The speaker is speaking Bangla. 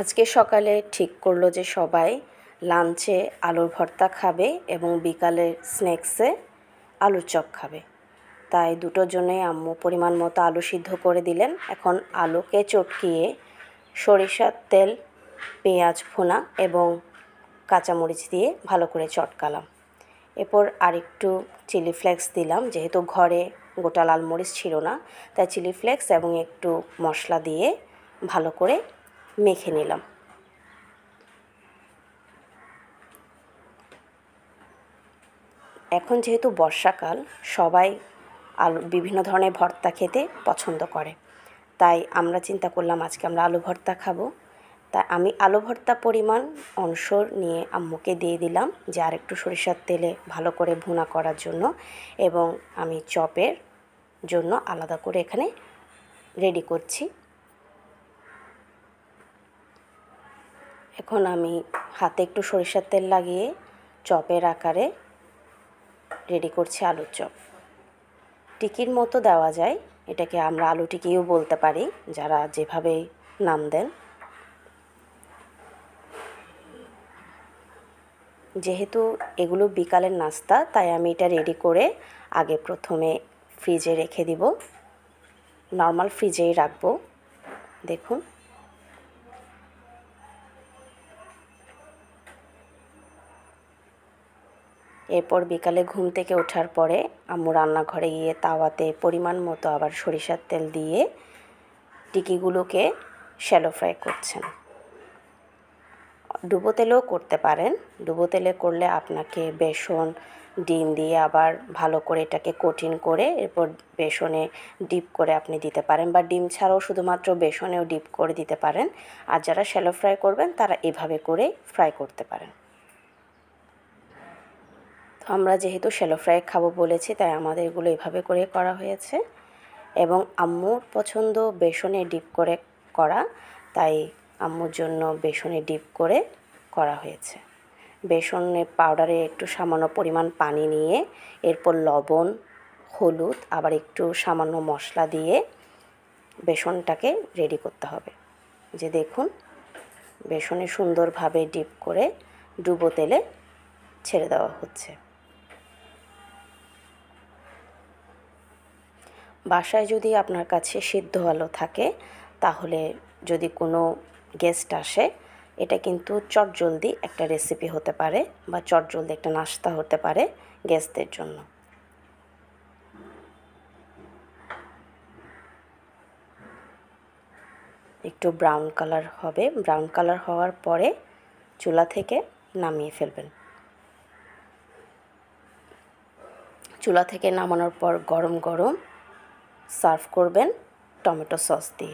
আজকে সকালে ঠিক করলো যে সবাই লাঞ্চে আলুর ভর্তা খাবে এবং বিকালের স্ন্যাক্সে আলুর চপ খাবে তাই দুটোর জন্যই আম্মু পরিমাণ মতো আলু সিদ্ধ করে দিলেন এখন আলুকে চটকিয়ে সরিষার তেল পেঁয়াজ ফোনা এবং কাঁচামরিচ দিয়ে ভালো করে চটকালাম এরপর আরেকটু চিলি ফ্লেক্স দিলাম যেহেতু ঘরে গোটা লাল মরিচ ছিল না তাই চিলি ফ্লেক্স এবং একটু মশলা দিয়ে ভালো করে মেখে নিলাম এখন যেহেতু বর্ষাকাল সবাই আলু বিভিন্ন ধরনের ভর্তা খেতে পছন্দ করে তাই আমরা চিন্তা করলাম আজকে আমরা আলু ভর্তা খাবো তাই আমি আলু ভর্তা পরিমাণ অংশ নিয়ে আম্মুকে দিয়ে দিলাম যে আর একটু সরিষার তেলে ভালো করে ভুনা করার জন্য এবং আমি চপের জন্য আলাদা করে এখানে রেডি করছি এখন আমি হাতে একটু সরিষার তেল লাগিয়ে চপের আকারে রেডি করছি আলুর চপ টিকির মতো দেওয়া যায় এটাকে আমরা আলু টিকিও বলতে পারি যারা যেভাবে নাম দেন যেহেতু এগুলো বিকালের নাস্তা তাই আমি এটা রেডি করে আগে প্রথমে ফ্রিজে রেখে দিব নর্মাল ফ্রিজেই রাখবো দেখুন এরপর বিকালে ঘুম থেকে ওঠার পরে আম্মু রান্নাঘরে গিয়ে তাওয়াতে পরিমাণ মতো আবার সরিষার তেল দিয়ে টিকিগুলোকে শ্যালো ফ্রাই করছেন ডুবো তেলেও করতে পারেন ডুবো তেলে করলে আপনাকে বেসন ডিম দিয়ে আবার ভালো করে এটাকে কঠিন করে এরপর বেসনে ডিপ করে আপনি দিতে পারেন বা ডিম ছাড়াও শুধুমাত্র বেসনেও ডিপ করে দিতে পারেন আর যারা শ্যালো ফ্রাই করবেন তারা এভাবে করে ফ্রাই করতে পারেন তো আমরা যেহেতু শ্যালো ফ্রাই খাবো বলেছি তাই আমাদের এগুলো এভাবে করে করা হয়েছে এবং আম্মুর পছন্দ বেসনে ডিপ করে করা তাই আম্মুর জন্য বেসনে ডিপ করে করা হয়েছে বেসনের পাউডারে একটু সামান্য পরিমাণ পানি নিয়ে এরপর লবণ হলুদ আবার একটু সামান্য মশলা দিয়ে বেসনটাকে রেডি করতে হবে যে দেখুন বেসনে সুন্দরভাবে ডিপ করে ডুবো তেলে ছেড়ে দেওয়া হচ্ছে বাসায় যদি আপনার কাছে সিদ্ধ আলো থাকে তাহলে যদি কোনো গেস্ট আসে এটা কিন্তু চটজলদি একটা রেসিপি হতে পারে বা চটজলদি একটা নাস্তা হতে পারে গেস্টদের জন্য একটু ব্রাউন কালার হবে ব্রাউন কালার হওয়ার পরে চুলা থেকে নামিয়ে ফেলবেন চুলা থেকে নামানোর পর গরম গরম সার্ভ করবেন টমেটো সস দিয়ে